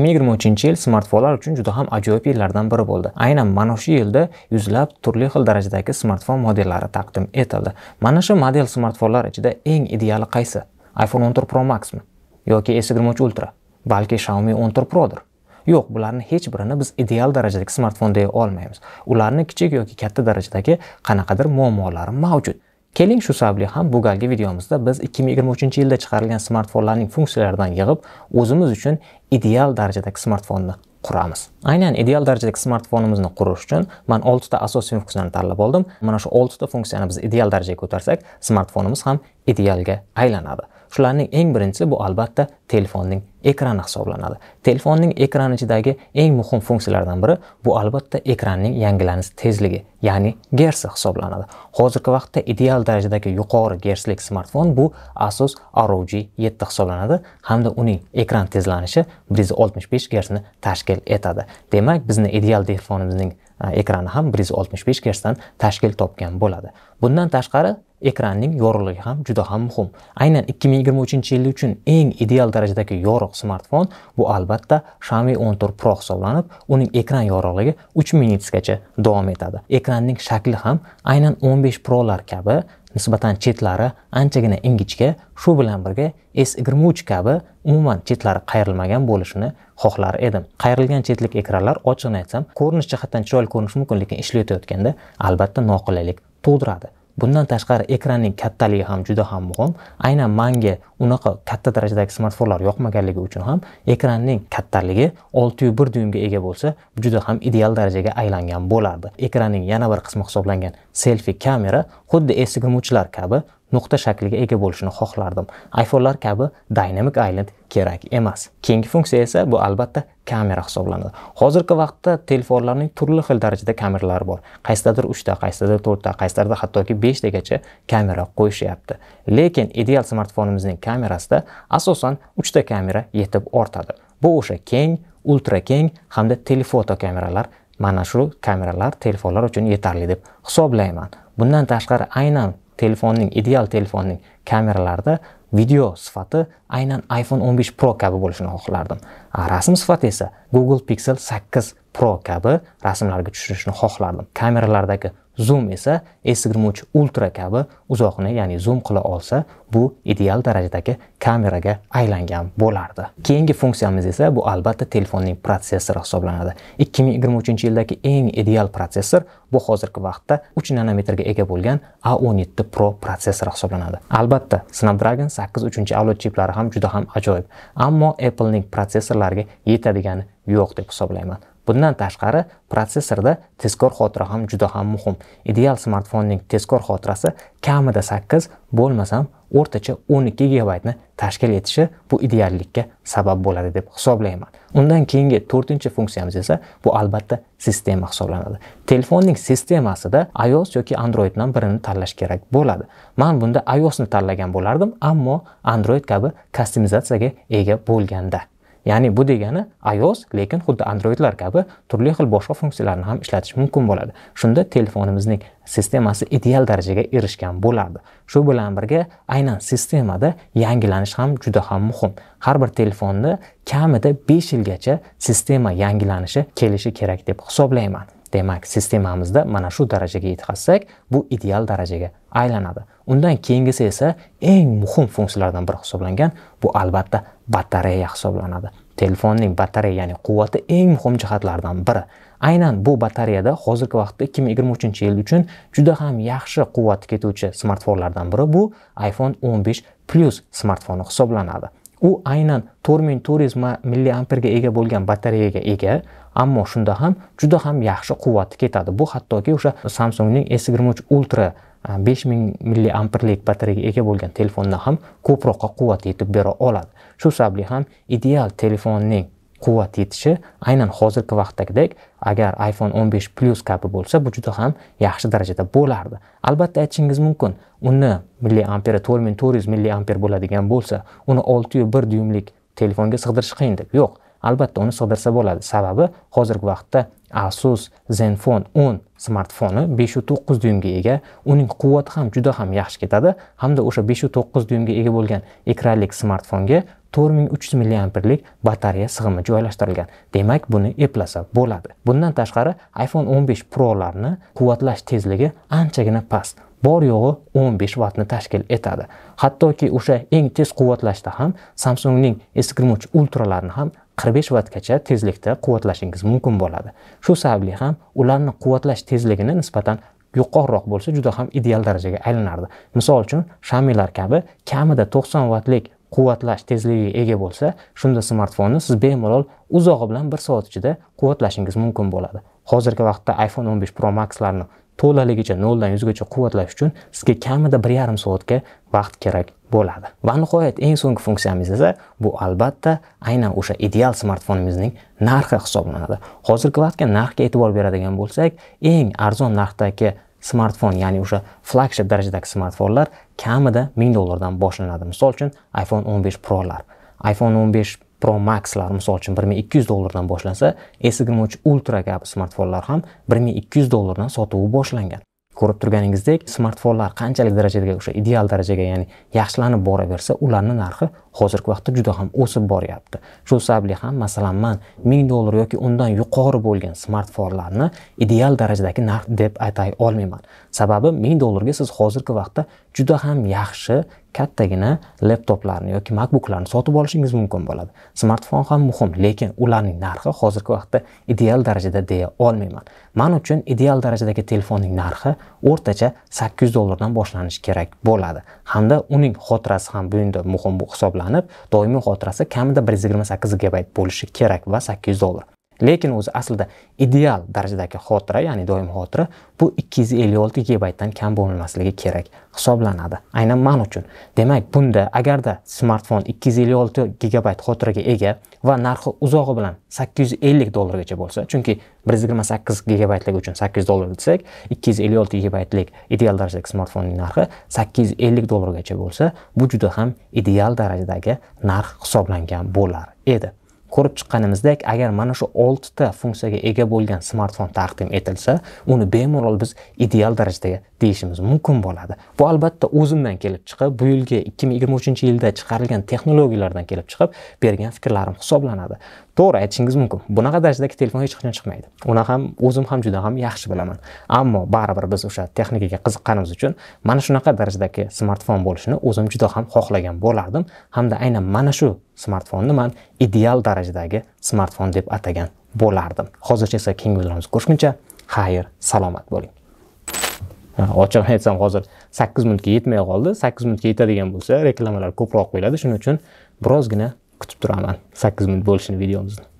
2023 yil smartfonlar uchun juda ham ajoyib yillardan biri bo'ldi. Aynan mana shu yilda yuzlab turli xil darajadagi smartfon modellari taqdim etildi. Mana shu model smartfonlar ichida eng ideali qaysi? iPhone 14 Pro maxmi yoki S23 Ultra, balki Xiaomi 14 prodir Yo'q, bularni hech birini biz ideal darajadagi smartfon deya olmaymiz. Ularni kichik yoki katta darajadagi qanaqadir muammolari mavjud. Keling shu sababli ham bu galgi videomizda biz 2023-yilda chiqarilgan smartfonlarning funksiyalaridan yig'ib, o'zimiz uchun ideal darajadagi smartfonni quramiz. Aynan ideal darajadagi smartfonimizni qurish uchun men 6 ta asosiy funksiyani tanlab oldim. Mana shu 6 ta funksiyani biz ideal darajaga ko'tarsak, smartfonimiz ham idealga aylanadi. shularning eng birinchisi bu albatta telefonning ekrani hisoblanadi telefonning ekrani ichidagi eng muhim funksiyalardan biri bu albatta ekranning yangilanish tezligi ya'ni gersi hisoblanadi hozirgi vaqtda ideal darajadagi yuqori gerslik smartfon bu asus rog 7 hisoblanadi hamda uning ekran tezlanishi 165 gersni tashkil etadi demak bizni ideal telefonimizning ekrani ham 165 gersdan tashkil topgan bo'ladi bundan tashqari ekranning yorug'ligi ham juda ham muhim aynan 2023 yil uchun eng ideal darajadagi yorug' smartfon bu albatta Xiaomi 14 Pro hisoblanib uning ekran yorug'ligi 3000 nitsgacha davom etadi ekranning shakli ham aynan 15 Prolar kabi nisbatan chetlari anchagina ingichka shu bilan birga S23 kabi umuman chetlari qayrilmagan bo'lishini xohlar edim qayrilgan chetlik ekranlar ochig'ini aytsam ko'rinish jihatdan chiroyli ko'rinishi mumkin lekin ishlatayotganda albatta noqulaylik tug'diradi bundan tashqari ekranning kattaligi ham juda ham muhim aynan manga unaqa katta darajadagi smartfonlar yoqmaganligi uchun ham ekranning kattaligi olti yu bir ega bo'lsa juda ham ideal darajaga aylangan bo'lardi ekranning yana bir qismi hisoblangan selfi kamera xuddi eski gumuvchilar kabi nuqta shakliga ega bo'lishini xohlardim iPhonelar kabi Dynamic Island kerak emas keyingi funksiya esa bu albatta kamera hisoblanadi hozirgi vaqtda telefonlarning turli xil darajada kameralari bor qaysidadir uchta qaysidadir to'rtta qaysidarda hattoki beshtagacha kamera qo'yishyapti lekin ideal smartfonimizning kamerasida asosan uchta kamera yetib ortadi bu o'sha keng ultra keng hamda telefoto kameralar mana shu kameralar telefonlar uchun yetarli deb hisoblayman bundan tashqari aynan telefonning ideal telefonning kameralarida video sifati aynan iphone 15 pro kabi bo'lishini xohlardim rasm sifati esa google pixel 8 pro kabi rasmlarga tushirishni xohlardim kameralardagi zoom esa s yigirma uch ultra kabi uzoqni ya'ni zoom qila olsa bu ideal darajadagi kameraga aylangan bo'lardi keyingi funksiyamiz esa bu albatta telefonning protsessori hisoblanadi ikki ming yigirma uchinchi yildagi eng ideal protsessor bu hozirgi vaqtda uch nanometrga ega bo'lgan a o'n yetti pro protsessori hisoblanadi albatta snapdragon sakkiz uchinchi avlod chiplari ham juda ham ajoyib ammo applening protsessorlariga yetadigani yo'q deb hisoblayman Bundan tashqari, protsessorda tezkor xotira ham juda ham muhim. Ideal smartfonning tezkor xotirasi kamida 8, bo'lmasam o'rtacha 12 GB ni tashkil etishi bu ideallikka sabab bo'ladi deb hisoblayman. Undan keyingi 4-funksiyamiz esa bu albatta sistema hisoblanadi. Telefonning sistemasida iOS yoki Androiddan birini tanlash kerak bo'ladi. Men bunda iOS ni tanlagan bo'lardim, ammo Android kabi kastomizatsiyaga ega bo'lganda ya'ni bu degani iOS lekin xuddi Androidlar kabi turli xil boshqa funksiyalarni ham ishlatish mumkin bo'ladi shunda telefonimizning sistemasi ideal darajaga erishgan bo'lardi shu bilan birga aynan sistemada yangilanish ham juda ham muhim har bir telefonni kamida besh yilgacha sistema yangilanishi kelishi kerak deb hisoblayman demak sistemamizda mana shu darajaga yetkazsak bu ideal darajaga aylanadi undan keyingisi esa eng muhim funksiyalardan biri hisoblangan bu albatta batareya hisoblanadi telefonning batareya ya'ni quvvati eng muhim jihatlardan biri aynan bu batareyada hozirgi vaqtda 2023 yil uchun juda ham yaxshi quvvat ketuvchi smartfonlardan biri bu iphone 15 plus smartfoni hisoblanadi u aynan 4400 milliamperga ega bo'lgan batareyaga ega ammo shunda ham juda ham yaxshi quvvati ketadi bu hattoki o'sha samsungning s yigirma uch ultra e, besh ming amperlik batareyaga ega bo'lgan telefondan ham ko'proqqa quvvat yetib bera oladi shu sababli ham ideal telefonning quvvat yetishi aynan hozirgi vaqtdagidek agar iphone 15 plus kabi bo'lsa bu juda ham yaxshi darajada bo'lardi albatta aytishingiz mumkin uni amperi to'rt ming to'rt yuz amper bo'ladigan bo'lsa uni olti yu bir dyumlik telefonga sig'dirish qiyin deb yo'q albatta uni sig'dirsa bo'ladi sababi hozirgi vaqtda asus zenfone 10 smartfoni 5.9 dyumga ega uning quvvati ham juda ham yaxshi ketadi hamda o'sha 5.9 dyumga ega bo'lgan ekranlik smartfonga 4300 milliamperlik batareya sig'imi joylashtirilgan demak buni eplasa bo'ladi bundan tashqari iphone 15 prolarni quvvatlash tezligi anchagina past bor yo'g'i 15 vattni tashkil etadi hattoki o'sha eng tez quvvatlashda ham samsungning s23 ultralarini ham qirq besh vattgacha tezlikda quvvatlashingiz mumkin bo'ladi shu sababli ham ularni quvvatlash tezligini nisbatan yuqoriroq bo'lsa juda ham ideal darajaga aylanardi misol uchun shamilar kabi kamida to'qson vattlik quvvatlash tezligiga ega bo'lsa shunda smartfonni siz bemalol uzog'i bilan bir soat ichida quvvatlashingiz mumkin bo'ladi hozirgi vaqtda iphone 15 pro maxlarni to'laligicha noldan yuzgacha quvvatlash uchun sizga kamida bir yarim soatga vaqt kerak bo'ladi va nihoyat eng so'nggi funksiyamiz esa bu albatta aynan o'sha ideal smartfonimizning narxi hisoblanadi hozirgi vaqtga narxga e'tibor beradigan bo'lsak eng arzon narxdagi smartfon ya'ni o'sha flagship darajadagi smartfonlar kamida ming dollardan boshlanadi misol uchun iphone 15 prolar iphone 15 pro maxlar misol uchun bir ming ikki yuz dollardan boshlansa s yigirma uch ultra kabi smartfonlar ham bir ming ikki yuz dollardan sotuvi boshlangan ko'rib turganingizdek smartfonlar qanchalik darajada o'sha ideal darajaga ya'ni yaxshilanib boraversa ularni narxi hozirgi vaqtda juda ham o'sib boryapti shu sababli ham masalan ming dollar yoki undan yuqori bo'lgan smartfonlarni ideal darajadagi narx deb aytay olmayman sababi ming dollarga siz hozirgi vaqtda juda ham yaxshi kattagina laptoplarni yoki makbuklarni sotib olishingiz mumkin bo'ladi smartfon ham muhim lekin ularning narxi hozirgi vaqtda ideal darajada deya olmayman man uchun ideal darajadagi telefonning narxi o'rtacha sakkiz dollardan boshlanishi kerak bo'ladi hamda uning xotirasi ham bunda muhim hisoblanadi saqlanib doimiy xotirasi kamida bir yuz yigirma sakkiz gigabayt bo'lishi kerak va sakkiz yuz dollar lekin o'zi aslida ideal darajadagi xotira ya'ni doim xotira bu 256 gigabaytdan kam bo'lmasligi kerak hisoblanadi aynan man uchun demak bunda agarda smartfon 256 gigabayt xotiraga ega va narxi uzog'i bilan 850 dollargacha bo'lsa chunki 128 gigabaytlik uchun 800 dollar desak 256 gigabaytlik ideal darajadagi smartfonning narxi 850 dollargacha bo'lsa bu juda ham ideal darajadagi narx hisoblangan bo'lar edi ko'rib chiqqanimizdek agar mana shu oltita funksiyaga ega bo'lgan smartfon taqdim etilsa uni bemalol biz ideal darajada deyishimiz mumkin bo'ladi bu albatta o'zimdan kelib chiqib bu yilgi ikki ming yigirma uchinchi yilda chiqarilgan texnologiyalardan kelib chiqib bergan fikrlarim hisoblanadi to'g'ri aytishingiz mumkin bunaqa darajadagi telefon hech qachon chiqmaydi uni ham o'zim ham juda ham yaxshi bilaman ammo baribir biz o'sha texnikaga qiziqqanimiz uchun mana shunaqa darajadagi smartfon bo'lishini o'zim juda ham xohlagan bo'lardim hamda aynan mana shu smartfonni man ideal darajadagi smartfon deb atagan bo'lardim hozircha esa keyingi videolarimizda ko'rishguncha xayr salomat bo'ling ochig'ini aytsam hozir sakkiz minutga yetmay qoldi sakkiz minutga yetadigan bo'lsa reklamalar ko'proq qo'yiladi shuning uchun birozgina kutib turaman sakkiz minut bo'lishini videomizni